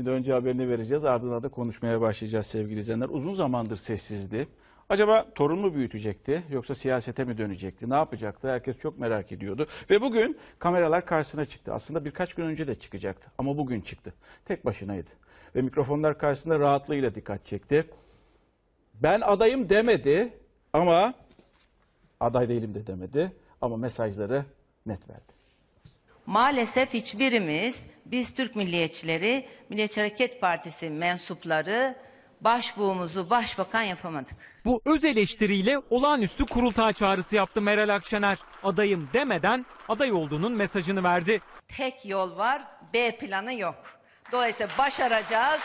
Şimdi önce haberini vereceğiz ardından da konuşmaya başlayacağız sevgili izleyenler. Uzun zamandır sessizdi. Acaba torun büyütecekti yoksa siyasete mi dönecekti? Ne yapacaktı? Herkes çok merak ediyordu. Ve bugün kameralar karşısına çıktı. Aslında birkaç gün önce de çıkacaktı ama bugün çıktı. Tek başınaydı. Ve mikrofonlar karşısında rahatlığıyla dikkat çekti. Ben adayım demedi ama aday değilim de demedi ama mesajları net verdi. Maalesef hiçbirimiz biz Türk milliyetçileri, Milliyetçi Hareket Partisi mensupları başbuğumuzu başbakan yapamadık. Bu öz eleştiriyle olağanüstü kurultay çağrısı yaptı Meral Akşener. Adayım demeden aday olduğunun mesajını verdi. Tek yol var, B planı yok. Dolayısıyla başaracağız,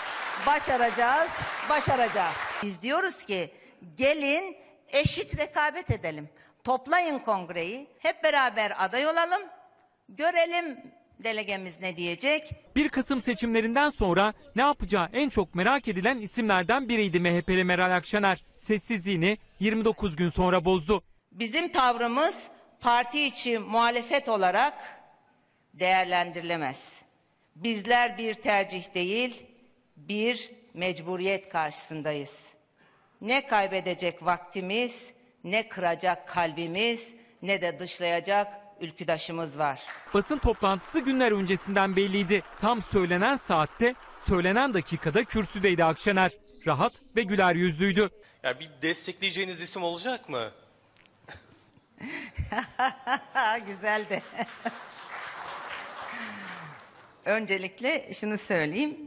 başaracağız, başaracağız. Biz diyoruz ki gelin eşit rekabet edelim. Toplayın kongreyi, hep beraber aday olalım. Görelim delegemiz ne diyecek? 1 Kasım seçimlerinden sonra ne yapacağı en çok merak edilen isimlerden biriydi MHP'li Meral Akşener. Sessizliğini 29 gün sonra bozdu. Bizim tavrımız parti içi muhalefet olarak değerlendirilemez. Bizler bir tercih değil, bir mecburiyet karşısındayız. Ne kaybedecek vaktimiz, ne kıracak kalbimiz, ne de dışlayacak ülküdaşımız var. Basın toplantısı günler öncesinden belliydi. Tam söylenen saatte, söylenen dakikada kürsüdeydi Akşener. Rahat ve güler yüzlüydü. Ya bir destekleyeceğiniz isim olacak mı? Güzeldi. Öncelikle şunu söyleyeyim.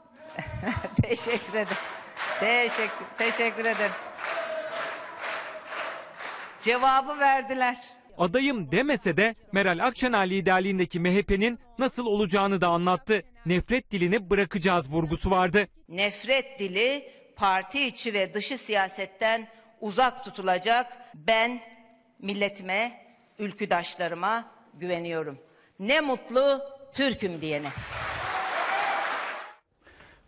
teşekkür ederim. Teşekkür, teşekkür ederim. Cevabı verdiler adayım demese de Meral Akşener liderliğindeki MHP'nin nasıl olacağını da anlattı. Nefret dilini bırakacağız vurgusu vardı. Nefret dili parti içi ve dışı siyasetten uzak tutulacak. Ben milletime, ülküdaşlarıma güveniyorum. Ne mutlu Türk'üm diyene.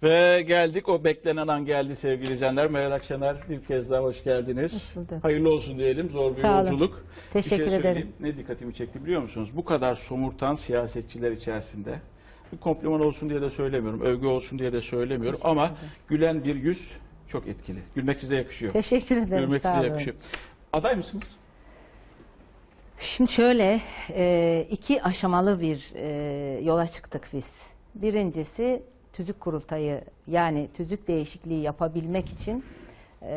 Ve geldik o beklenen an geldi sevgili izleyenler. Meral Akşener bir kez daha hoş geldiniz. Hoş Hayırlı olsun diyelim. Zor bir Sağ olun. yolculuk. Teşekkür bir şey ederim. Ne dikkatimi çekti biliyor musunuz? Bu kadar somurtan siyasetçiler içerisinde bir kompliman olsun diye de söylemiyorum. Övgü olsun diye de söylemiyorum ama gülen bir yüz çok etkili. Gülmek size yakışıyor. Teşekkür ederim. Gülmek size yakışıyor. Aday mısınız? Şimdi şöyle e, iki aşamalı bir e, yola çıktık biz. Birincisi tüzük kurultayı yani tüzük değişikliği yapabilmek için e,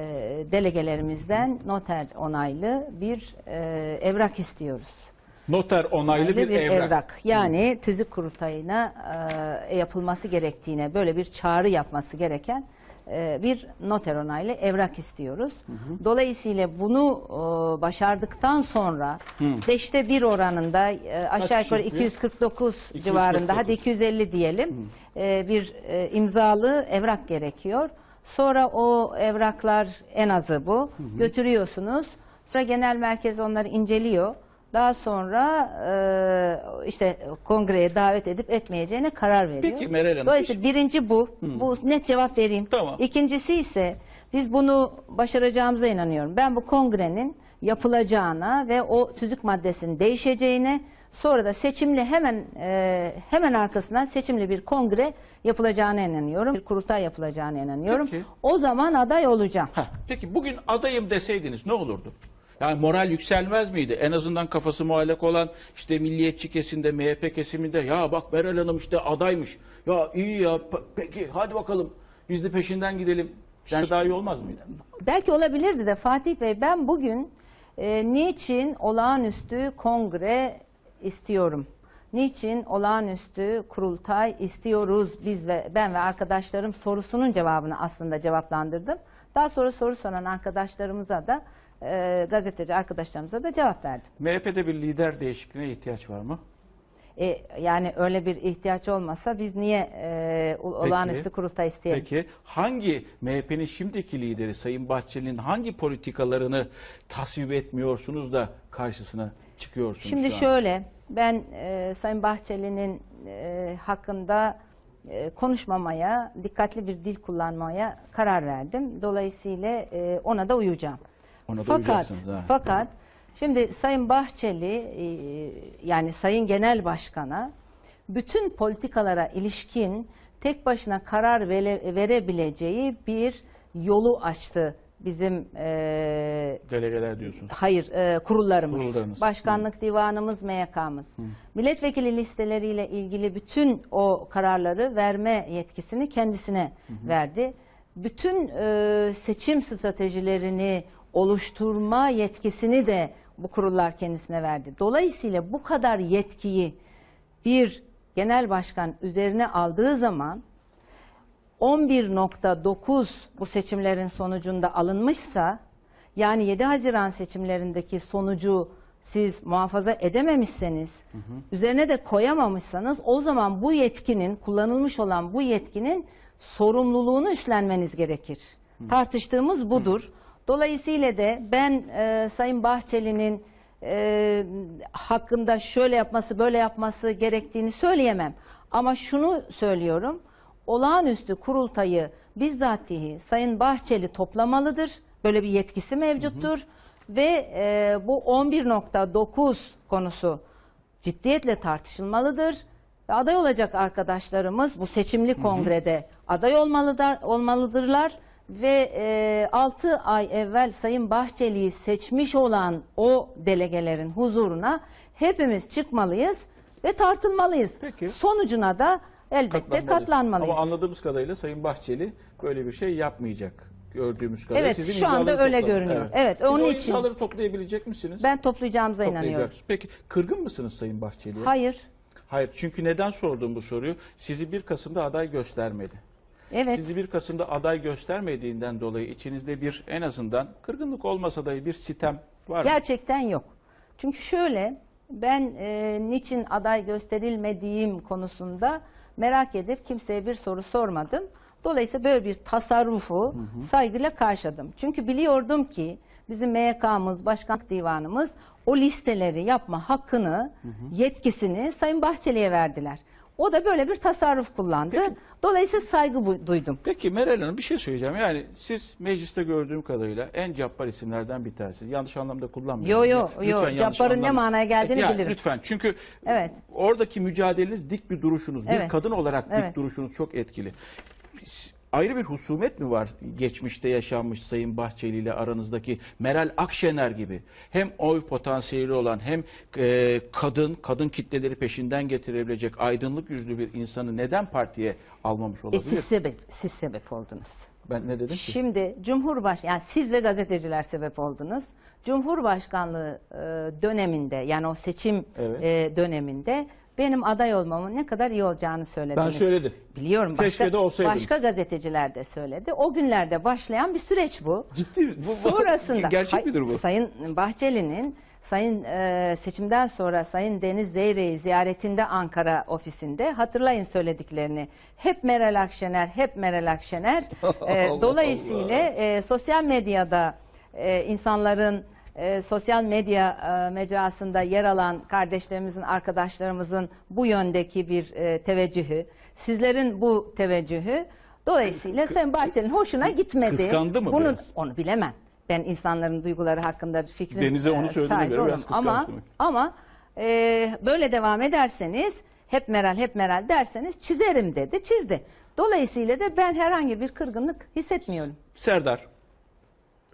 delegelerimizden noter onaylı bir e, evrak istiyoruz. Noter onaylı, onaylı bir, bir evrak. evrak. Yani tüzük kurultayına e, yapılması gerektiğine böyle bir çağrı yapması gereken e, bir noter onaylı evrak istiyoruz. Hı hı. Dolayısıyla bunu e, başardıktan sonra hı. 5'te 1 oranında e, aşağı yukarı 249, 249 civarında hadi 250 diyelim e, bir e, imzalı evrak gerekiyor. Sonra o evraklar en azı bu. Hı hı. Götürüyorsunuz. Sonra genel merkez onları inceliyor. Daha sonra e, işte kongreye davet edip etmeyeceğine karar veriyor. Peki Meral Hanım. Dolayısıyla hiç... birinci bu. Hmm. Bu net cevap vereyim. Tamam. İkincisi ise biz bunu başaracağımıza inanıyorum. Ben bu kongrenin yapılacağına ve o tüzük maddesinin değişeceğine sonra da seçimli hemen e, hemen arkasından seçimli bir kongre yapılacağına inanıyorum. Bir kurultay yapılacağına inanıyorum. Peki. O zaman aday olacağım. Heh, peki bugün adayım deseydiniz ne olurdu? Yani moral yükselmez miydi? En azından kafası muallak olan işte milliyetçi kesimde, MHP kesiminde ya bak Meral Hanım işte adaymış. Ya iyi ya peki hadi bakalım biz de peşinden gidelim. Bence daha iyi olmaz mıydı? Belki olabilirdi de Fatih Bey ben bugün e, niçin olağanüstü kongre istiyorum? Niçin olağanüstü kurultay istiyoruz biz ve ben ve arkadaşlarım sorusunun cevabını aslında cevaplandırdım. Daha sonra soru soran arkadaşlarımıza da e, gazeteci arkadaşlarımıza da cevap verdim. MHP'de bir lider değişikliğine ihtiyaç var mı? E, yani öyle bir ihtiyaç olmasa biz niye e, olağanüstü kurultay isteyelim? Peki hangi MHP'nin şimdiki lideri Sayın Bahçeli'nin hangi politikalarını tasvip etmiyorsunuz da karşısına çıkıyorsunuz Şimdi şu şöyle ben e, Sayın Bahçeli'nin e, hakkında e, konuşmamaya, dikkatli bir dil kullanmaya karar verdim. Dolayısıyla e, ona da uyacağım. Onu fakat, ha. fakat şimdi Sayın Bahçeli e, yani Sayın Genel Başkan'a bütün politikalara ilişkin tek başına karar vere, verebileceği bir yolu açtı bizim e, delegeler diyorsunuz. Hayır, e, kurullarımız. kurullarımız. Başkanlık Hı. divanımız, MYK'mız. Milletvekili listeleriyle ilgili bütün o kararları verme yetkisini kendisine Hı. verdi. Bütün e, seçim stratejilerini oluşturma yetkisini de bu kurullar kendisine verdi. Dolayısıyla bu kadar yetkiyi bir genel başkan üzerine aldığı zaman 11.9 bu seçimlerin sonucunda alınmışsa yani 7 Haziran seçimlerindeki sonucu siz muhafaza edememişseniz, hı hı. üzerine de koyamamışsanız o zaman bu yetkinin, kullanılmış olan bu yetkinin sorumluluğunu üstlenmeniz gerekir. Hı. Tartıştığımız budur. Hı. Dolayısıyla de ben e, Sayın Bahçeli'nin e, hakkında şöyle yapması böyle yapması gerektiğini söyleyemem. Ama şunu söylüyorum. Olağanüstü kurultayı bizzatihi Sayın Bahçeli toplamalıdır. Böyle bir yetkisi mevcuttur. Hı hı. Ve e, bu 11.9 konusu ciddiyetle tartışılmalıdır. aday olacak arkadaşlarımız bu seçimli kongrede hı hı. aday olmalıdır, olmalıdırlar ve e, 6 ay evvel Sayın Bahçeli'yi seçmiş olan o delegelerin huzuruna hepimiz çıkmalıyız ve tartılmalıyız. Peki. Sonucuna da elbette katlanmalıyız. Ama anladığımız kadarıyla Sayın Bahçeli böyle bir şey yapmayacak gördüğümüz kadarıyla. Evet Sizin şu anda öyle toplam. görünüyor. Evet, evet Siz onun o için. imzaları toplayabilecek misiniz? Ben toplayacağımıza inanıyorum. Peki kırgın mısınız Sayın Bahçeli'ye? Hayır. Hayır çünkü neden sordum bu soruyu? Sizi 1 Kasım'da aday göstermedi. Evet. Sizi 1 Kasım'da aday göstermediğinden dolayı içinizde bir en azından kırgınlık olmasa da bir sitem var mı? Gerçekten yok. Çünkü şöyle ben e, niçin aday gösterilmediğim konusunda merak edip kimseye bir soru sormadım. Dolayısıyla böyle bir tasarrufu hı hı. saygıyla karşıladım. Çünkü biliyordum ki bizim MYK'mız, Başkanlık Divanımız o listeleri yapma hakkını, hı hı. yetkisini Sayın Bahçeli'ye verdiler. O da böyle bir tasarruf kullandı. Peki. Dolayısıyla saygı duydum. Peki Meral Hanım bir şey söyleyeceğim. Yani siz mecliste gördüğüm kadarıyla en cabbar isimlerden bir tanesi. Yanlış anlamda kullanmıyorum. Yok yok yo. Cabbarın ne manaya geldiğini yani, bilirim. Lütfen. Çünkü evet. oradaki mücadeleniz dik bir duruşunuz. Bir evet. kadın olarak evet. dik duruşunuz çok etkili ayrı bir husumet mi var geçmişte yaşanmış Sayın Bahçeli ile aranızdaki Meral Akşener gibi hem oy potansiyeli olan hem e, kadın kadın kitleleri peşinden getirebilecek aydınlık yüzlü bir insanı neden partiye almamış e, olabilir? E, siz sebep siz sebep oldunuz. Ben ne dedim ki? Şimdi Cumhurbaş yani siz ve gazeteciler sebep oldunuz. Cumhurbaşkanlığı e, döneminde yani o seçim evet. e, döneminde benim aday olmamın ne kadar iyi olacağını söylediniz. Ben söyledim. Biliyorum. Başka, de olsaydım. Başka gazeteciler de söyledi. O günlerde başlayan bir süreç bu. Ciddi mi? Sonrasında. Gerçek midir bu? Sayın Bahçeli'nin Sayın e, seçimden sonra Sayın Deniz Zeyre'yi ziyaretinde Ankara ofisinde hatırlayın söylediklerini. Hep Meral Akşener, hep Meral Akşener. e, dolayısıyla Allah. E, sosyal medyada e, insanların e, sosyal medya e, mecrasında yer alan kardeşlerimizin, arkadaşlarımızın bu yöndeki bir e, teveccühü, sizlerin bu teveccühü dolayısıyla Sayın Bahçeli'nin hoşuna gitmedi. Kıskandı mı Bunu, biraz? Onu bilemem. Ben insanların duyguları hakkında bir fikrim Denize onu e, söylediğine göre Ama, ama e, böyle devam ederseniz hep Meral hep Meral derseniz çizerim dedi çizdi. Dolayısıyla da ben herhangi bir kırgınlık hissetmiyorum. Serdar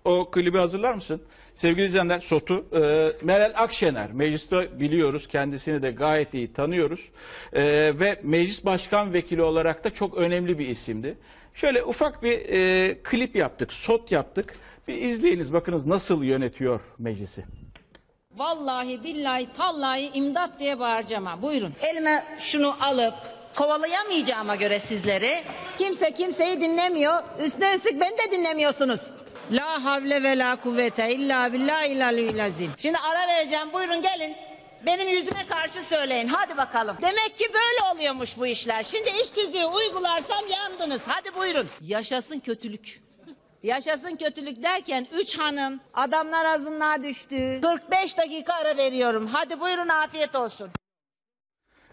o klibi hazırlar mısın? Sevgili izleyenler SOT'u e, Meral Akşener mecliste biliyoruz kendisini de gayet iyi tanıyoruz e, ve meclis başkan vekili olarak da çok önemli bir isimdi. Şöyle ufak bir e, klip yaptık SOT yaptık bir izleyiniz bakınız nasıl yönetiyor meclisi. Vallahi billahi tallahi imdat diye bağıracağım ha buyurun. Elime şunu alıp kovalayamayacağıma göre sizleri. Kimse kimseyi dinlemiyor. Üstüne üstlük beni de dinlemiyorsunuz. La havle ve la kuvvete illa billah ilalül azim. Şimdi ara vereceğim buyurun gelin. Benim yüzüme karşı söyleyin hadi bakalım. Demek ki böyle oluyormuş bu işler. Şimdi iş tüzüğü uygularsam yandınız. Hadi buyurun. Yaşasın kötülük. Yaşasın kötülük derken üç hanım adamlar azınlığa düştü. 45 dakika ara veriyorum. Hadi buyurun afiyet olsun.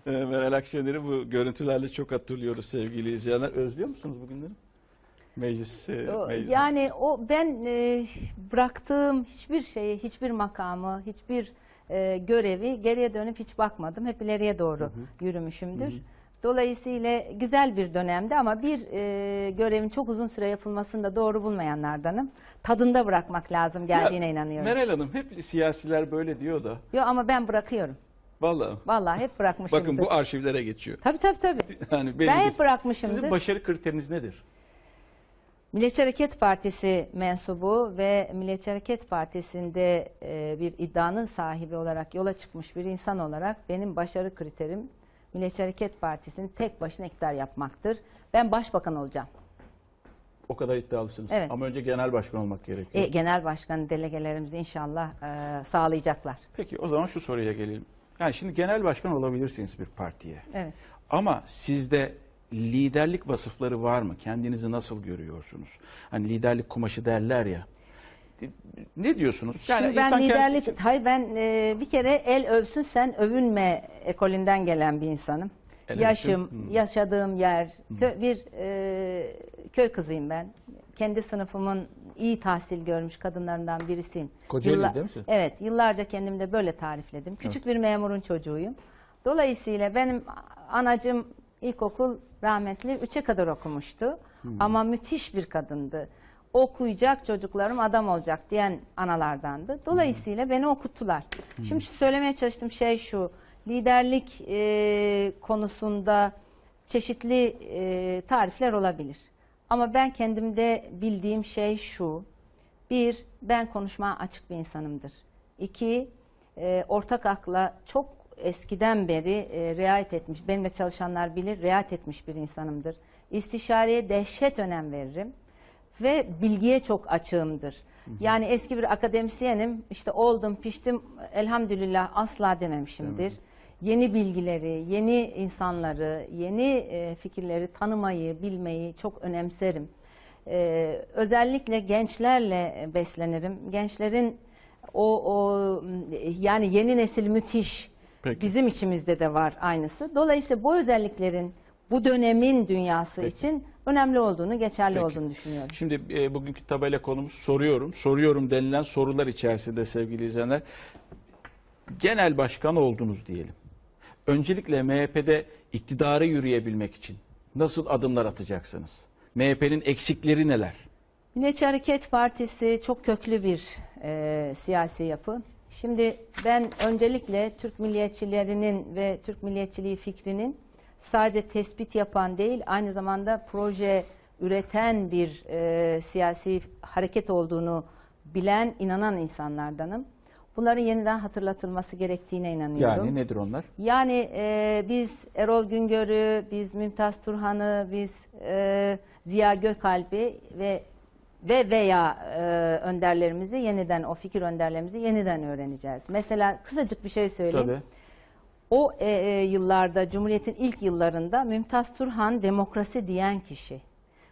Ee, Meral Akşener'i bu görüntülerle çok hatırlıyoruz sevgili izleyenler. Özlüyor musunuz bugünleri? meclis. meclis. Yani o ben e, bıraktığım hiçbir şeyi, hiçbir makamı, hiçbir e, görevi geriye dönüp hiç bakmadım. Hep ileriye doğru hı hı. yürümüşümdür. Hı hı. Dolayısıyla güzel bir dönemdi ama bir e, görevin çok uzun süre yapılmasını da doğru bulmayanlardanım. Tadında bırakmak lazım geldiğine ya, inanıyorum. Meral Hanım hep siyasiler böyle diyor da. Yok ama ben bırakıyorum. Vallahi. Vallahi hep bırakmışım. Bakın bu arşivlere geçiyor. Tabii tabii tabii. yani ben hep bırakmışımdır. Sizin başarı kriteriniz nedir? Milliyetçi Hareket Partisi mensubu ve Milliyetçi Hareket Partisi'nde e, bir iddianın sahibi olarak yola çıkmış bir insan olarak benim başarı kriterim Milliyetçi Hareket Partisi'nin tek başına iktidar yapmaktır. Ben başbakan olacağım. O kadar iddialısınız. Evet. Ama önce genel başkan olmak gerekiyor. E, genel başkan delegelerimizi inşallah e, sağlayacaklar. Peki o zaman şu soruya gelelim. Yani şimdi genel başkan olabilirsiniz bir partiye. Evet. Ama sizde liderlik vasıfları var mı? Kendinizi nasıl görüyorsunuz? Hani liderlik kumaşı derler ya. Ne diyorsunuz? Şimdi ben liderlik, kendisi... hayır ben e, bir kere el övsün sen övünme ekolinden gelen bir insanım. El Yaşım, hmm. yaşadığım yer, hmm. kö, bir e, köy kızıyım ben. Kendi sınıfımın iyi tahsil görmüş kadınlarından birisiyim. Kocaeli Yılla... değil misin? Evet, yıllarca kendimde böyle tarifledim. Küçük evet. bir memurun çocuğuyum. Dolayısıyla benim anacım ilkokul rahmetli 3'e kadar okumuştu. Hmm. Ama müthiş bir kadındı. Okuyacak çocuklarım adam olacak diyen analardandı. Hmm. Dolayısıyla hmm. beni okuttular. Hmm. Şimdi söylemeye çalıştığım şey şu. Liderlik e, konusunda çeşitli e, tarifler olabilir. Ama ben kendimde bildiğim şey şu. Bir, ben konuşmaya açık bir insanımdır. İki, e, ortak akla çok eskiden beri e, riayet etmiş, benimle çalışanlar bilir, riayet etmiş bir insanımdır. İstişareye dehşet önem veririm ve bilgiye çok açığımdır. Yani eski bir akademisyenim, işte oldum, piştim, elhamdülillah asla dememişimdir. Demedim. Yeni bilgileri, yeni insanları, yeni e, fikirleri tanımayı, bilmeyi çok önemserim. E, özellikle gençlerle e, beslenirim. Gençlerin o, o yani yeni nesil müthiş Peki. Bizim içimizde de var aynısı. Dolayısıyla bu özelliklerin bu dönemin dünyası Peki. için önemli olduğunu, geçerli Peki. olduğunu düşünüyorum. Şimdi e, bugünkü tabela konumuz soruyorum. Soruyorum denilen sorular içerisinde sevgili izleyenler. Genel başkan oldunuz diyelim. Öncelikle MHP'de iktidarı yürüyebilmek için nasıl adımlar atacaksınız? MHP'nin eksikleri neler? Milliyetçi Hareket Partisi çok köklü bir e, siyasi yapı. Şimdi ben öncelikle Türk milliyetçilerinin ve Türk milliyetçiliği fikrinin sadece tespit yapan değil, aynı zamanda proje üreten bir e, siyasi hareket olduğunu bilen, inanan insanlardanım. Bunların yeniden hatırlatılması gerektiğine inanıyorum. Yani nedir onlar? Yani e, biz Erol Güngör'ü, biz Mümtaz Turhan'ı, biz e, Ziya Gökalp'i ve ve veya e, önderlerimizi yeniden, o fikir önderlerimizi yeniden öğreneceğiz. Mesela kısacık bir şey söyleyeyim. Tabii. O e, e, yıllarda, Cumhuriyet'in ilk yıllarında Mümtaz Turhan demokrasi diyen kişi.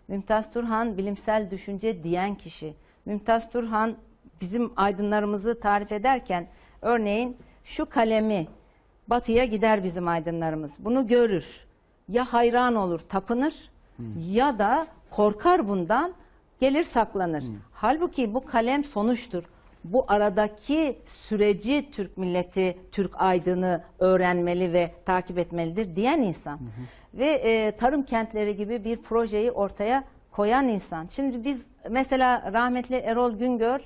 Mümtaz Turhan bilimsel düşünce diyen kişi. Mümtaz Turhan bizim aydınlarımızı tarif ederken örneğin şu kalemi batıya gider bizim aydınlarımız. Bunu görür. Ya hayran olur, tapınır hmm. ya da korkar bundan gelir saklanır. Hı. Hmm. Halbuki bu kalem sonuçtur. Bu aradaki süreci Türk milleti, Türk aydını öğrenmeli ve takip etmelidir diyen insan. Hı Ve e, tarım kentleri gibi bir projeyi ortaya koyan insan. Şimdi biz mesela rahmetli Erol Güngör...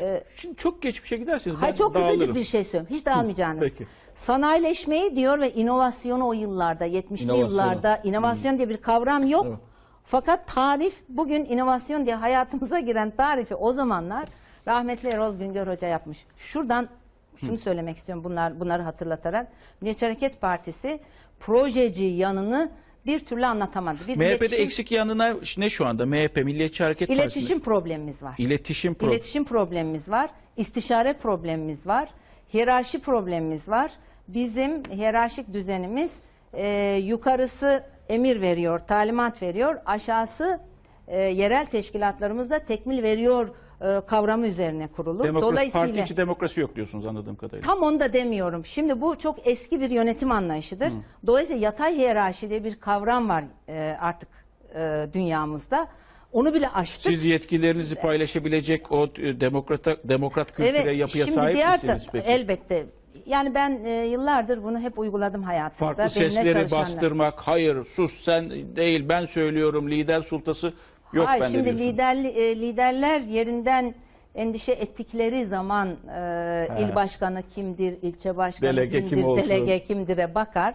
E, Şimdi çok geçmişe gidersiniz. Hayır çok dağılırım. kısacık bir şey söylüyorum. Hiç dağılmayacağınız. Peki. Sanayileşmeyi diyor ve inovasyonu o yıllarda 70'li yıllarda inovasyon hı. Hmm. diye bir kavram yok. Evet. Fakat tarif bugün inovasyon diye hayatımıza giren tarifi o zamanlar rahmetli Erol Güngör Hoca yapmış. Şuradan şunu söylemek istiyorum bunlar bunları hatırlatarak. Milliyetçi Hareket Partisi projeci yanını bir türlü anlatamadı. Bir MHP'de iletişim, eksik yanına ne şu anda? MHP Milliyetçi Hareket iletişim Partisi. İletişim problemimiz var. İletişim, pro iletişim problemimiz var. İstişare problemimiz var. Hiyerarşi problemimiz var. Bizim hiyerarşik düzenimiz e, yukarısı emir veriyor, talimat veriyor. Aşağısı e, yerel teşkilatlarımızda tekmil veriyor e, kavramı üzerine kurulu. Demokrasi, Dolayısıyla parti içi demokrasi yok diyorsunuz anladığım kadarıyla. Tam onu da demiyorum. Şimdi bu çok eski bir yönetim anlayışıdır. Hı. Dolayısıyla yatay hiyerarşi diye bir kavram var e, artık e, dünyamızda. Onu bile aştık. Siz yetkilerinizi paylaşabilecek o e, demokrata, demokrat kültüre evet, yapıya sahip diğer misiniz peki? Elbette yani ben e, yıllardır bunu hep uyguladım hayatımda. Farklı Benimle sesleri bastırmak, hayır sus sen değil ben söylüyorum lider sultası yok hayır, bende şimdi lider, e, liderler yerinden endişe ettikleri zaman e, il başkanı kimdir, ilçe başkanı Delege kimdir, kim delege kimdire bakar.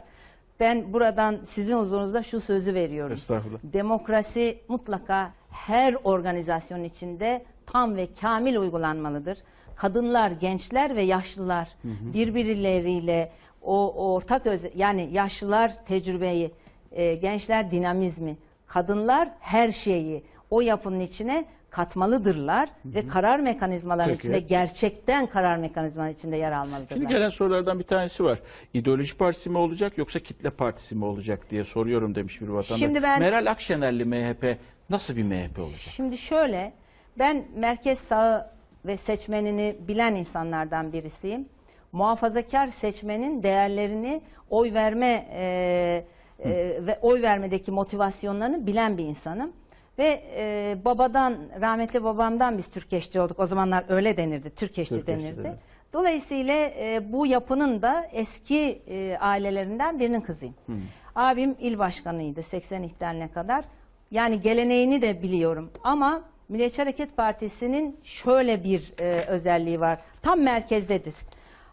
Ben buradan sizin huzurunuzda şu sözü veriyorum. Estağfurullah. Demokrasi mutlaka her organizasyon içinde tam ve kamil uygulanmalıdır kadınlar, gençler ve yaşlılar birbirleriyle o, o ortak öz yani yaşlılar tecrübeyi, e, gençler dinamizmi, kadınlar her şeyi o yapının içine katmalıdırlar hı hı. ve karar mekanizmaları Peki. içinde gerçekten karar mekanizmaları içinde yer almalıdırlar. Şimdi gelen sorulardan bir tanesi var. İdeoloji partisi mi olacak yoksa kitle partisi mi olacak diye soruyorum demiş bir vatandaş. Şimdi ben, Meral Akşenerli MHP nasıl bir MHP olacak? Şimdi şöyle ben merkez sağı ve seçmenini bilen insanlardan birisiyim. Muhafazakar seçmenin değerlerini oy verme e, e, ve oy vermedeki motivasyonlarını bilen bir insanım. Ve e, babadan, rahmetli babamdan biz Türkeşçi olduk. O zamanlar öyle denirdi, Türkeşçi, Türkeşçi denirdi. denirdi. Dolayısıyla e, bu yapının da eski e, ailelerinden birinin kızıyım. Hı. Abim il başkanıydı 80 ihtaline kadar. Yani geleneğini de biliyorum ama Milliyetçi Hareket Partisi'nin şöyle bir e, özelliği var. Tam merkezdedir.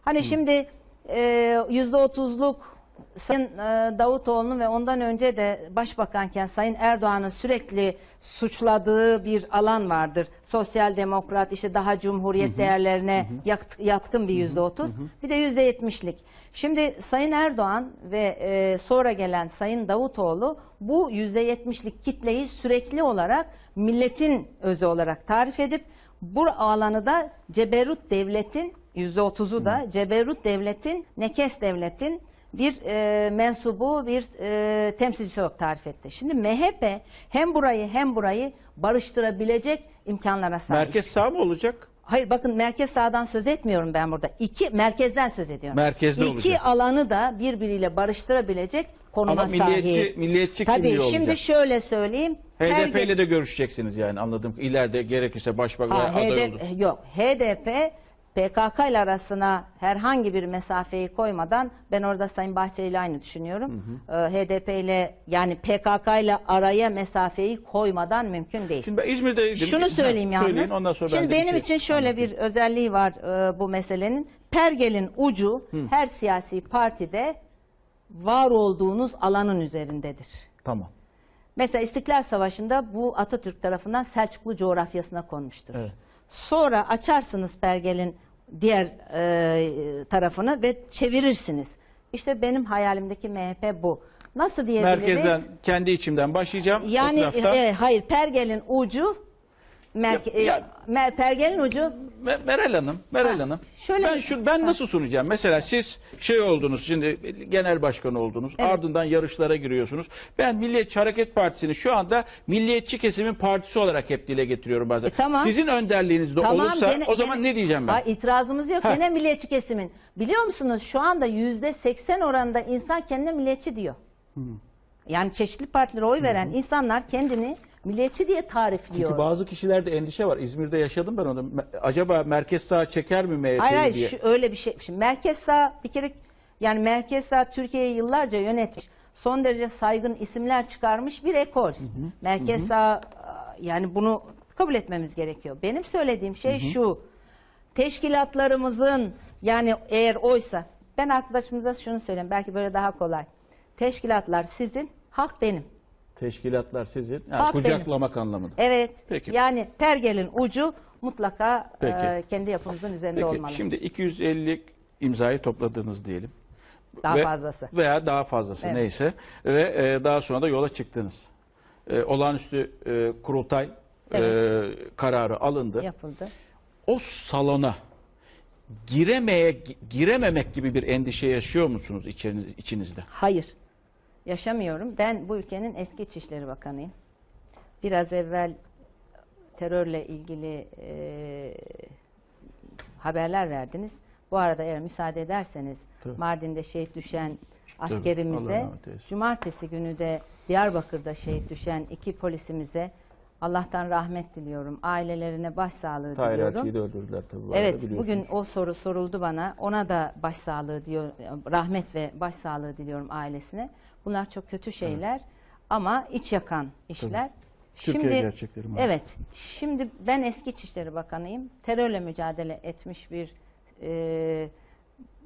Hani Hı. şimdi e, yüzde otuzluk Sayın e, Davutoğlu'nun ve ondan önce de başbakanken Sayın Erdoğan'ın sürekli suçladığı bir alan vardır. Sosyal demokrat işte daha cumhuriyet hı hı, değerlerine hı. yatkın bir yüzde otuz bir de yüzde yetmişlik. Şimdi Sayın Erdoğan ve e, sonra gelen Sayın Davutoğlu bu yüzde yetmişlik kitleyi sürekli olarak milletin özü olarak tarif edip bu alanı da Ceberut Devlet'in yüzde otuzu da Ceberut Devlet'in Nekes Devlet'in bir e, mensubu, bir e, temsilcisi olarak tarif etti. Şimdi MHP hem burayı hem burayı barıştırabilecek imkanlara sahip. Merkez sağ mı olacak? Hayır bakın merkez sağdan söz etmiyorum ben burada. İki merkezden söz ediyorum. Merkezde İki olacak. alanı da birbiriyle barıştırabilecek konuma Ama milliyetçi, sahip. milliyetçi Tabii, olacak. şimdi şöyle söyleyeyim. HDP ile de görüşeceksiniz yani anladım. İleride gerekirse başbakan aday olur. Yok HDP PKK ile arasına herhangi bir mesafeyi koymadan ben orada Sayın Bahçeli ile aynı düşünüyorum. Hı hı. Ee, HDP ile yani PKK ile araya mesafeyi koymadan mümkün değil. Şimdi ben İzmir'deydim. Şunu söyleyeyim ha, yalnız. Söyleyin, ondan sonra Şimdi ben benim şey için şöyle anlatayım. bir özelliği var e, bu meselenin. Pergel'in ucu hı. her siyasi partide var olduğunuz alanın üzerindedir. Tamam. Mesela İstiklal Savaşı'nda bu Atatürk tarafından Selçuklu coğrafyasına konmuştur. Evet. Sonra açarsınız Pergel'in diğer e, tarafını ve çevirirsiniz. İşte benim hayalimdeki MHP bu. Nasıl diyebiliriz? Merkezden kendi içimden başlayacağım. Yani e, hayır pergelin ucu e, Mer Pergel'in ucu Me Meral Hanım, Meral ha, Hanım. Şöyle ben şu ben ha. nasıl sunacağım? Mesela siz şey oldunuz şimdi genel başkan oldunuz. Evet. Ardından yarışlara giriyorsunuz. Ben Milliyetçi Hareket Partisi'ni şu anda milliyetçi kesimin partisi olarak hep dile getiriyorum bazen. E, tamam. Sizin önderliğinizde tamam, olursa o zaman ne diyeceğim ben? Ha, itirazımız yok. Ha. milliyetçi kesimin. Biliyor musunuz şu anda yüzde %80 oranında insan kendine milliyetçi diyor. Hmm. Yani çeşitli partilere oy veren hmm. insanlar kendini Milliyetçi diye tarifliyor. Çünkü bazı kişilerde endişe var. İzmir'de yaşadım ben onu. Acaba merkez sağ çeker mi MHP'yi diye. Hayır öyle bir şey. Şimdi merkez sağ bir kere yani merkez sağ Türkiye'yi yıllarca yönetmiş. Son derece saygın isimler çıkarmış bir ekol. Hı hı, merkez hı. sağ yani bunu kabul etmemiz gerekiyor. Benim söylediğim şey hı hı. şu. Teşkilatlarımızın yani eğer oysa ben arkadaşımıza şunu söyleyeyim belki böyle daha kolay. Teşkilatlar sizin, halk benim. Teşkilatlar sizin. Yani kucaklamak benim. anlamında. Evet. Peki. Yani pergelin ucu mutlaka e, kendi yapımızın üzerinde Peki. olmalı. Şimdi 250 imzayı topladınız diyelim. Daha ve, fazlası. Veya daha fazlası evet. neyse. Ve e, daha sonra da yola çıktınız. E, olağanüstü e, kurultay e, evet. e, kararı alındı. Yapıldı. O salona giremeye girememek gibi bir endişe yaşıyor musunuz içeriniz, içinizde? Hayır yaşamıyorum. Ben bu ülkenin eski İçişleri Bakanıyım. Biraz evvel terörle ilgili e, haberler verdiniz. Bu arada eğer müsaade ederseniz Tabii. Mardin'de şehit düşen askerimize, cumartesi günü de Diyarbakır'da şehit düşen iki polisimize Allah'tan rahmet diliyorum. Ailelerine başsağlığı Tahir diliyorum. Tahir öldürdüler tabii. evet bugün o soru soruldu bana. Ona da başsağlığı diyor, rahmet ve başsağlığı diliyorum ailesine. Bunlar çok kötü şeyler evet. ama iç yakan işler. Tabii. Türkiye şimdi, gerçekleri maalesef. Evet. Şimdi ben eski İçişleri Bakanıyım. Terörle mücadele etmiş bir e,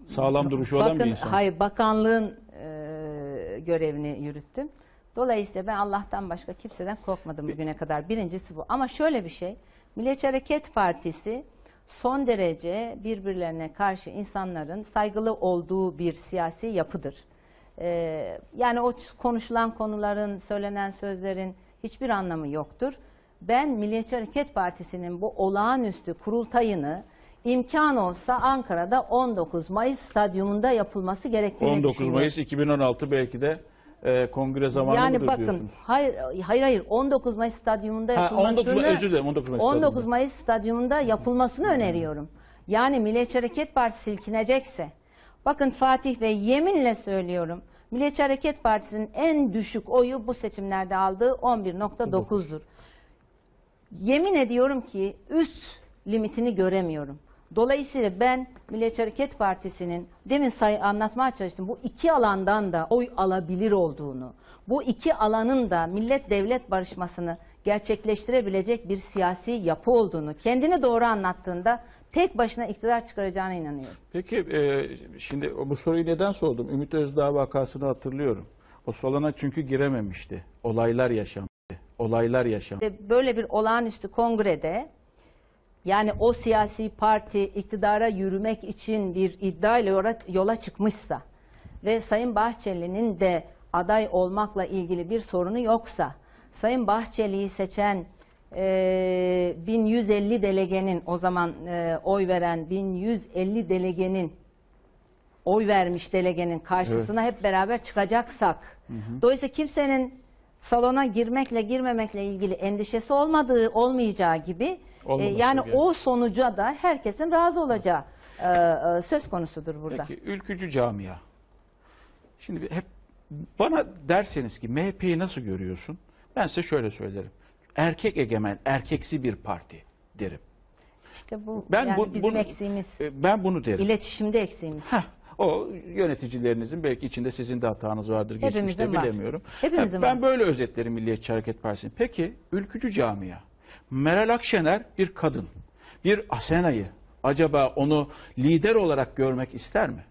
sağlam duruşu olan bir insan. Hayır, bakanlığın e, görevini yürüttüm. Dolayısıyla ben Allah'tan başka kimseden korkmadım bugüne kadar. Birincisi bu. Ama şöyle bir şey. Milliyetçi Hareket Partisi son derece birbirlerine karşı insanların saygılı olduğu bir siyasi yapıdır. Ee, yani o konuşulan konuların, söylenen sözlerin hiçbir anlamı yoktur. Ben Milliyetçi Hareket Partisi'nin bu olağanüstü kurultayını imkan olsa Ankara'da 19 Mayıs stadyumunda yapılması gerektiğini 19 düşünüyorum. 19 Mayıs 2016 belki de e, kongre zamanı yani mıdır bakın, diyorsunuz? Hayır, hayır hayır 19 Mayıs stadyumunda ha, yapılmasını 19, özür dilerim, 19, Mayıs, 19 stadyumda. Mayıs stadyumunda yapılmasını öneriyorum. Yani Milliyetçi Hareket Partisi silkinecekse bakın Fatih Bey yeminle söylüyorum. Milliyetçi Hareket Partisi'nin en düşük oyu bu seçimlerde aldığı 11.9'dur. Yemin ediyorum ki üst limitini göremiyorum. Dolayısıyla ben Milliyetçi Hareket Partisi'nin demin say anlatmaya çalıştım bu iki alandan da oy alabilir olduğunu, bu iki alanın da millet devlet barışmasını gerçekleştirebilecek bir siyasi yapı olduğunu kendini doğru anlattığında tek başına iktidar çıkaracağına inanıyorum. Peki e, şimdi bu soruyu neden sordum? Ümit Özdağ vakasını hatırlıyorum. O salona çünkü girememişti. Olaylar yaşandı. Olaylar yaşandı. Böyle bir olağanüstü kongrede yani o siyasi parti iktidara yürümek için bir iddia ile yola çıkmışsa ve Sayın Bahçeli'nin de aday olmakla ilgili bir sorunu yoksa, Sayın Bahçeli'yi seçen e, 1150 delegenin, o zaman e, oy veren 1150 delegenin, oy vermiş delegenin karşısına evet. hep beraber çıkacaksak, hı hı. dolayısıyla kimsenin salona girmekle girmemekle ilgili endişesi olmadığı olmayacağı gibi e, yani gibi. o sonuca da herkesin razı olacağı e, e, söz konusudur burada. Peki ülkücü camia. Şimdi hep bana derseniz ki MHP'yi nasıl görüyorsun? Ben size şöyle söylerim. Erkek egemen, erkeksi bir parti derim. İşte bu Ben yani bu- bizim bunu- eksiğimiz. E, ben bunu derim. İletişimde eksiğimiz. Heh, o yöneticilerinizin belki içinde sizin de hatanız vardır Hepimizin geçmişte var. bilemiyorum. Hepimizin ben var. böyle özetlerim Milliyetçi Hareket Partisi'ni. Peki ülkücü camia. Meral Akşener bir kadın. Bir Asena'yı acaba onu lider olarak görmek ister mi?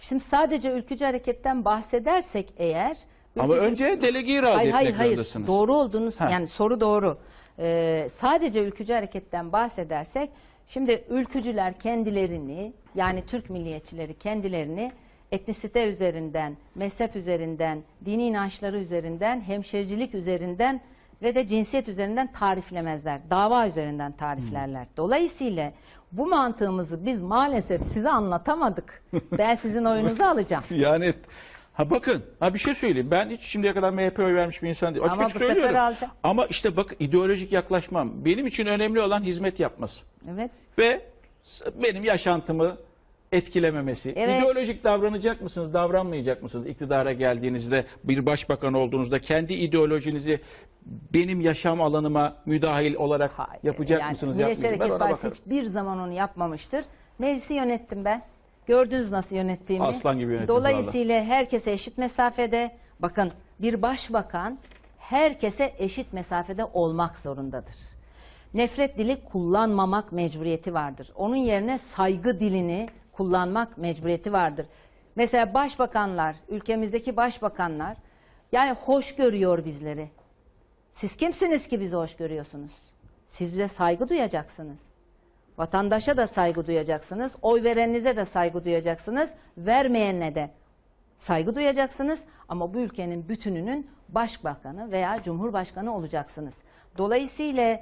Şimdi sadece ülkücü hareketten bahsedersek eğer Ülkücü... Ama önce delegeyi razı hayır, etmek hayır, hayır. zorundasınız. Doğru olduğunuz ha. yani soru doğru. Ee, sadece ülkücü hareketten bahsedersek Şimdi ülkücüler kendilerini yani Türk milliyetçileri kendilerini etnisite üzerinden, mezhep üzerinden, dini inançları üzerinden, hemşericilik üzerinden ve de cinsiyet üzerinden tariflemezler. Dava üzerinden tariflerler. Hmm. Dolayısıyla bu mantığımızı biz maalesef size anlatamadık. Ben sizin oyunuzu alacağım. yani Ha bakın, ha bir şey söyleyeyim. Ben hiç şimdiye kadar MHP'ye oy vermiş bir insan değil. Açık Ama açık sefer söylüyorum. Ama işte bak ideolojik yaklaşmam. Benim için önemli olan hizmet yapması. Evet. Ve benim yaşantımı etkilememesi. Evet. İdeolojik davranacak mısınız, davranmayacak mısınız iktidara geldiğinizde, bir başbakan olduğunuzda kendi ideolojinizi benim yaşam alanıma müdahil olarak Hayır, yapacak yani mısınız, Milliyetçi yapmayacak mısınız? Ben Hareket ona bakarım. hiçbir zaman onu yapmamıştır. Meclisi yönettim ben. Gördünüz nasıl yönettiğimi. Aslan gibi yönettiniz Dolayısıyla vallahi. herkese eşit mesafede. Bakın bir başbakan herkese eşit mesafede olmak zorundadır. Nefret dili kullanmamak mecburiyeti vardır. Onun yerine saygı dilini kullanmak mecburiyeti vardır. Mesela başbakanlar, ülkemizdeki başbakanlar yani hoş görüyor bizleri. Siz kimsiniz ki bizi hoş görüyorsunuz? Siz bize saygı duyacaksınız. Vatandaşa da saygı duyacaksınız. Oy verenize de saygı duyacaksınız. Vermeyenine de saygı duyacaksınız. Ama bu ülkenin bütününün başbakanı veya cumhurbaşkanı olacaksınız. Dolayısıyla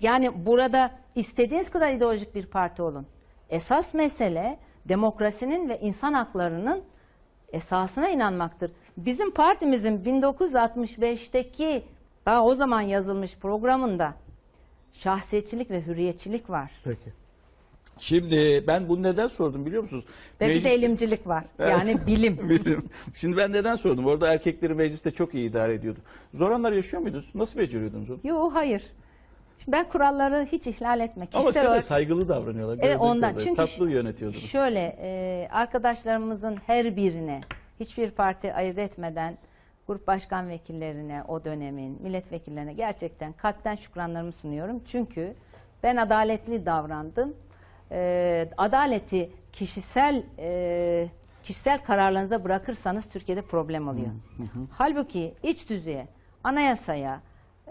yani burada istediğiniz kadar ideolojik bir parti olun. Esas mesele demokrasinin ve insan haklarının esasına inanmaktır. Bizim partimizin 1965'teki daha o zaman yazılmış programında Şahsiyetçilik ve hürriyetçilik var. Peki. Şimdi ben bunu neden sordum biliyor musunuz? Ve Meclis... bir de elimcilik var. Yani bilim. bilim. Şimdi ben neden sordum? Orada erkekleri mecliste çok iyi idare ediyordu. Zor anlar yaşıyor muydunuz? Nasıl beceriyordunuz onu? Yok hayır. Ben kuralları hiç ihlal etmek Ama size olarak... de saygılı davranıyorlar. E, ondan. Çünkü Tatlı yönetiyordunuz. Şöyle e, arkadaşlarımızın her birine hiçbir parti ayırt etmeden grup başkan vekillerine o dönemin milletvekillerine gerçekten kalpten şükranlarımı sunuyorum. Çünkü ben adaletli davrandım. E, adaleti kişisel e, kişisel kararlarınıza bırakırsanız Türkiye'de problem oluyor. Hı hı. Halbuki iç düzeye, anayasaya,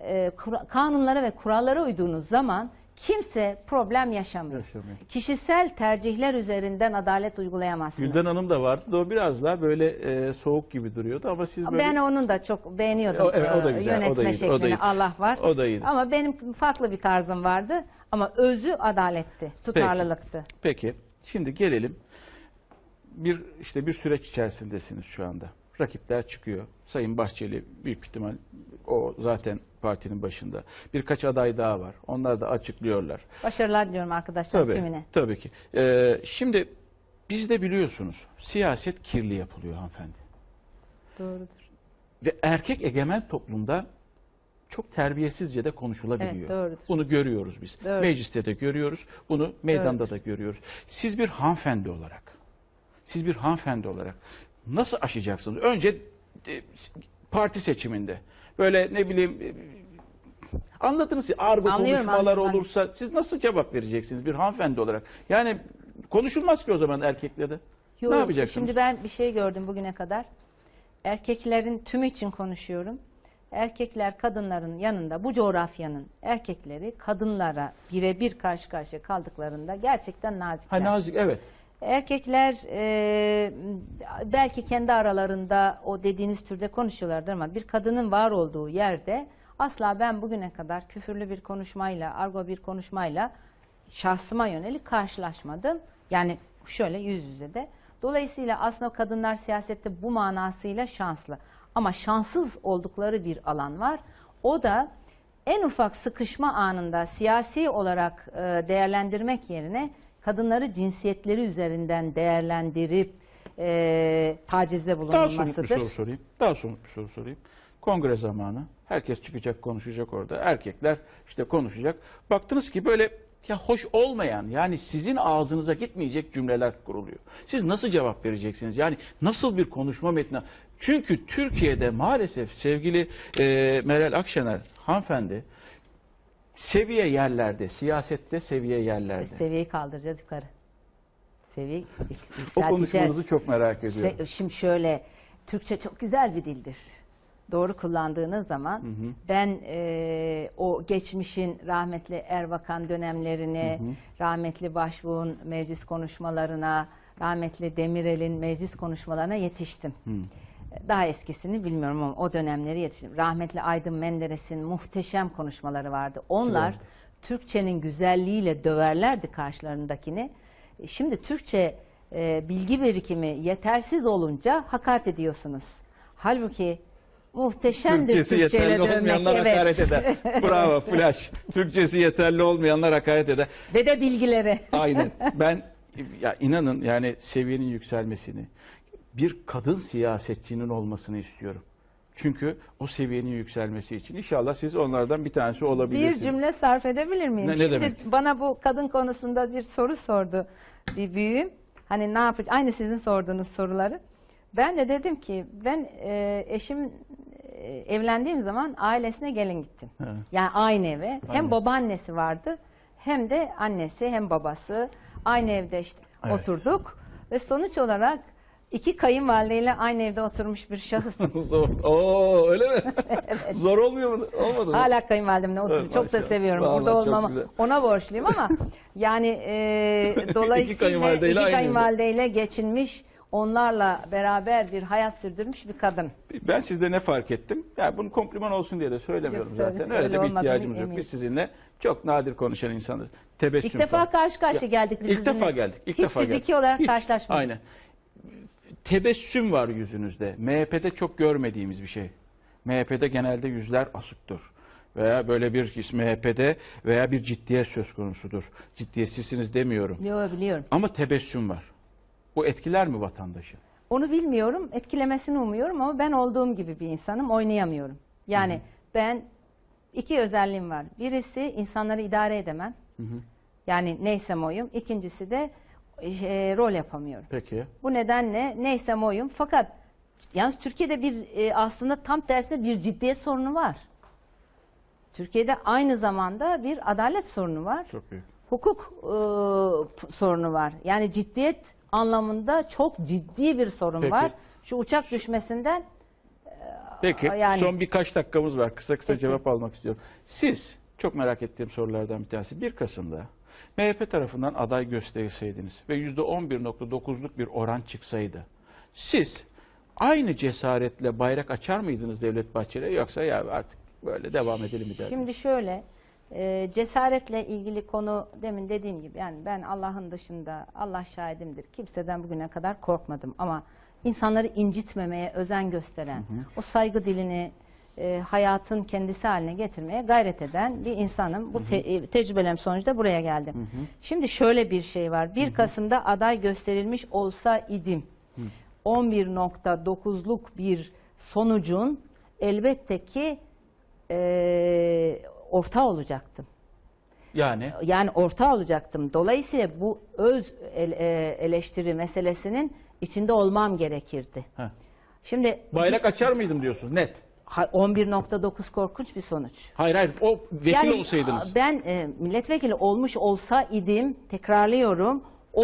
e, kanunlara ve kurallara uyduğunuz zaman kimse problem yaşamıyor. yaşamıyor. Kişisel tercihler üzerinden adalet uygulayamazsınız. Gülden Hanım da vardı. O biraz daha böyle e, soğuk gibi duruyordu ama siz böyle... Ben onun da çok beğeniyordum. O, evet, o da ee, güzel. Yönetme o da iyiydi, şeklini o da iyiydi. Allah var. O da iyiydi. Ama benim farklı bir tarzım vardı. Ama özü adaletti, tutarlılıktı. Peki. Peki. Şimdi gelelim. Bir işte bir süreç içerisindesiniz şu anda. Rakipler çıkıyor. Sayın Bahçeli büyük ihtimal o zaten partinin başında. Birkaç aday daha var. Onlar da açıklıyorlar. Başarılar diliyorum arkadaşlar tabii, tümüne. Tabii ki. Ee, şimdi biz de biliyorsunuz siyaset kirli yapılıyor hanımefendi. Doğrudur. Ve erkek egemen toplumda çok terbiyesizce de konuşulabiliyor. Evet, doğrudur. Bunu görüyoruz biz. Doğrudur. Mecliste de görüyoruz. Bunu meydanda doğrudur. da görüyoruz. Siz bir hanımefendi olarak, siz bir hanımefendi olarak nasıl aşacaksınız? Önce e, parti seçiminde böyle ne bileyim e, anlatınız argo Anlıyorum, konuşmalar anladım. olursa siz nasıl cevap vereceksiniz bir hanımefendi olarak? Yani konuşulmaz ki o zaman erkeklere. Yok, ne yapacaksınız? Şimdi ben bir şey gördüm bugüne kadar. Erkeklerin tümü için konuşuyorum. Erkekler kadınların yanında bu coğrafyanın erkekleri kadınlara birebir karşı karşıya kaldıklarında gerçekten nazikler. Ha nazik evet. Erkekler e, belki kendi aralarında o dediğiniz türde konuşuyorlardır ama bir kadının var olduğu yerde asla ben bugüne kadar küfürlü bir konuşmayla, argo bir konuşmayla şahsıma yönelik karşılaşmadım. Yani şöyle yüz yüze de. Dolayısıyla aslında kadınlar siyasette bu manasıyla şanslı. Ama şanssız oldukları bir alan var. O da en ufak sıkışma anında siyasi olarak e, değerlendirmek yerine kadınları cinsiyetleri üzerinden değerlendirip e, tacizde bulunulmasıdır. Daha somut bir soru sorayım. Daha somut bir soru sorayım. Kongre zamanı. Herkes çıkacak konuşacak orada. Erkekler işte konuşacak. Baktınız ki böyle ya hoş olmayan yani sizin ağzınıza gitmeyecek cümleler kuruluyor. Siz nasıl cevap vereceksiniz? Yani nasıl bir konuşma metni? Çünkü Türkiye'de maalesef sevgili e, Meral Akşener hanımefendi Seviye yerlerde, siyasette seviye yerlerde. Seviyeyi kaldıracağız yukarı. Seviye O konuşmanızı çok merak ediyorum. şimdi şöyle, Türkçe çok güzel bir dildir. Doğru kullandığınız zaman hı hı. ben e, o geçmişin rahmetli Erbakan dönemlerini, hı hı. rahmetli Başbuğ'un meclis konuşmalarına, rahmetli Demirel'in meclis konuşmalarına yetiştim. Hı daha eskisini bilmiyorum ama o dönemleri yetiştim. Rahmetli Aydın Menderes'in muhteşem konuşmaları vardı. Onlar Türkçenin güzelliğiyle döverlerdi karşılarındakini. E, şimdi Türkçe e, bilgi birikimi yetersiz olunca hakaret ediyorsunuz. Halbuki muhteşemdir Türkçesi Türkçeyle yeterli dövmek. olmayanlar evet. hakaret eder. Bravo flash. Türkçesi yeterli olmayanlar hakaret eder. Ve de bilgileri. Aynen. Ben ya inanın yani seviyenin yükselmesini bir kadın siyasetçinin olmasını istiyorum. Çünkü o seviyenin yükselmesi için inşallah siz onlardan bir tanesi olabilirsiniz. Bir cümle sarf edebilir miyim? Ne, ne Şimdi demek? Bana bu kadın konusunda bir soru sordu bir büyüğüm. Hani ne yapacağım? Aynı sizin sorduğunuz soruları. Ben de dedim ki ben e, eşim e, evlendiğim zaman ailesine gelin gittim. He. Yani aynı eve. Aynı. Hem babaannesi vardı hem de annesi hem babası. Aynı evde işte evet. oturduk ve sonuç olarak İki kayınvalideyle aynı evde oturmuş bir şahıs. Zor. Oo öyle mi? evet. Zor olmuyor mu? Olmadı mı? Hala kayınvalidemle oturuyorum. evet, çok da seviyorum. Vallahi Burada olmama ona borçluyum ama yani e, dolayısıyla iki kayınvalideyle, iki kayınvalideyle geçinmiş onlarla beraber bir hayat sürdürmüş bir kadın. Ben sizde ne fark ettim? Ya yani bunu kompliman olsun diye de söylemiyorum yok, zaten. Öyle, öyle bir ihtiyacımız yok. Biz sizinle çok nadir konuşan insanız. Tebessüm İlk defa falan. karşı karşıya geldik biz ilk sizinle. İlk defa geldik. İlk Hiç defa fiziki geldik. olarak Hiç. karşılaşmadık. Aynen tebessüm var yüzünüzde. MHP'de çok görmediğimiz bir şey. MHP'de genelde yüzler asıktır veya böyle bir MHP'de veya bir ciddiyet söz konusudur. Ciddiyetsizsiniz demiyorum. Yok biliyorum. Ama tebessüm var. Bu etkiler mi vatandaşı? Onu bilmiyorum. Etkilemesini umuyorum ama ben olduğum gibi bir insanım. Oynayamıyorum. Yani Hı -hı. ben iki özelliğim var. Birisi insanları idare edemem. Hı -hı. Yani neysem oyum. İkincisi de e, rol yapamıyorum. Peki. Bu nedenle neysem oyum. Fakat yalnız Türkiye'de bir e, aslında tam tersine bir ciddiyet sorunu var. Türkiye'de aynı zamanda bir adalet sorunu var. Çok iyi. Hukuk e, sorunu var. Yani ciddiyet anlamında çok ciddi bir sorun Peki. var. Şu uçak düşmesinden e, Peki. Yani... Son birkaç dakikamız var. Kısa kısa Peki. cevap almak istiyorum. Siz çok merak ettiğim sorulardan bir tanesi. 1 Kasım'da MHP tarafından aday gösterilseydiniz ve %11.9'luk bir oran çıksaydı siz aynı cesaretle bayrak açar mıydınız Devlet Bahçeli'ye yoksa ya artık böyle devam edelim mi derdiniz? Şimdi şöyle e, cesaretle ilgili konu demin dediğim gibi yani ben Allah'ın dışında Allah şahidimdir kimseden bugüne kadar korkmadım ama insanları incitmemeye özen gösteren hı hı. o saygı dilini e, hayatın kendisi haline getirmeye gayret eden bir insanım. Bu te e, tecrübelerim sonucunda buraya geldim. Hı hı. Şimdi şöyle bir şey var. 1 Kasım'da aday gösterilmiş olsa idim. 11.9'luk bir sonucun elbette ki e, orta olacaktım. Yani? Yani orta olacaktım. Dolayısıyla bu öz e, eleştiri meselesinin içinde olmam gerekirdi. Heh. Şimdi Bayrak açar mıydım diyorsunuz net? 11.9 korkunç bir sonuç. Hayır hayır o vekil yani, olsaydınız. Ben e, milletvekili olmuş olsa idim tekrarlıyorum o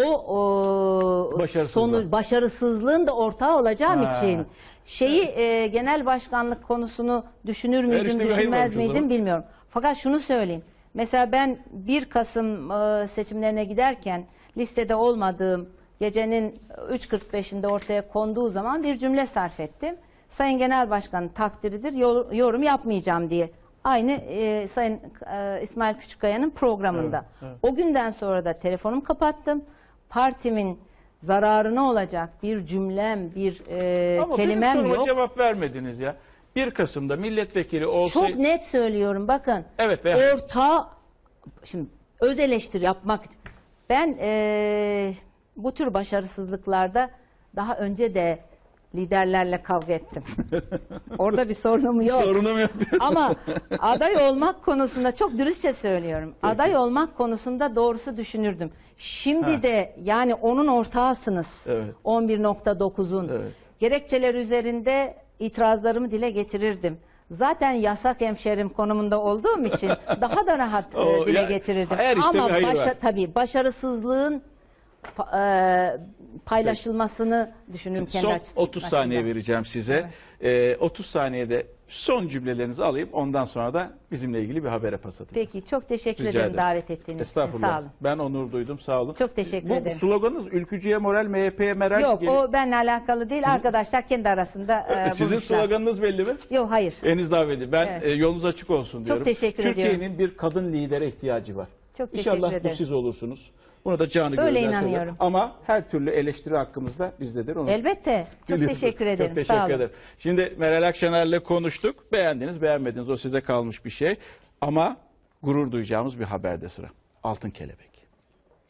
e, sonuç başarısızlığın da ortağı olacağım ha. için şeyi e, genel başkanlık konusunu düşünür müydüm işte düşünmez miydim bilmiyorum. Fakat şunu söyleyeyim. Mesela ben 1 Kasım e, seçimlerine giderken listede olmadığım gecenin 3.45'inde ortaya konduğu zaman bir cümle sarf ettim. Sayın Genel Başkan'ın takdiridir yorum yapmayacağım diye. Aynı e, Sayın e, İsmail Küçükkaya'nın programında. Evet, evet. O günden sonra da telefonumu kapattım. Partimin zararına olacak bir cümlem, bir e, Ama kelimem benim cevap vermediniz ya. 1 Kasım'da milletvekili olsaydı... Çok net söylüyorum bakın. Evet. Veya... Orta, şimdi öz eleştiri yapmak... Ben e, bu tür başarısızlıklarda daha önce de liderlerle kavga ettim. Orada bir sorunum yok. Sorunum yok. Ama aday olmak konusunda çok dürüstçe söylüyorum. Peki. Aday olmak konusunda doğrusu düşünürdüm. Şimdi ha. de yani onun ortağısınız. Evet. 11.9'un. Evet. Gerekçeler üzerinde itirazlarımı dile getirirdim. Zaten yasak hemşerim konumunda olduğum için daha da rahat e, o, dile ya, getirirdim. Ama işte başa, tabii başarısızlığın e, paylaşılmasını Peki. düşünüyorum kendi Son 30 saniye açımdan. vereceğim size. Evet. E, 30 saniyede son cümlelerinizi alayım. Ondan sonra da bizimle ilgili bir habere pas atacağız. Peki çok teşekkür ederim, davet ettiğiniz Estağfurullah. için. Sağ olun. Ben onur duydum sağ olun. Çok teşekkür Bu, ederim. Bu sloganınız ülkücüye moral MHP'ye meral. Yok gelip... o benimle alakalı değil. Sizin... Arkadaşlar kendi arasında e, Sizin bulmuşlar. sloganınız belli mi? Yok hayır. Eniz daha belli. Ben evet. e, yolunuz açık olsun diyorum. Çok teşekkür Türkiye ediyorum. Türkiye'nin bir kadın lidere ihtiyacı var. Çok İnşallah teşekkür ederim. bu siz olursunuz. Bunu da canı Öyle inanıyorum. Söylerim. Ama her türlü eleştiri hakkımız da bizdedir. Onu Elbette. Çok teşekkür ederim. Çok teşekkür Sağ ederim. Şimdi Meral Akşener'le konuştuk. Beğendiniz, beğenmediniz. O size kalmış bir şey. Ama gurur duyacağımız bir haberde sıra. Altın Kelebek.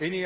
En iyi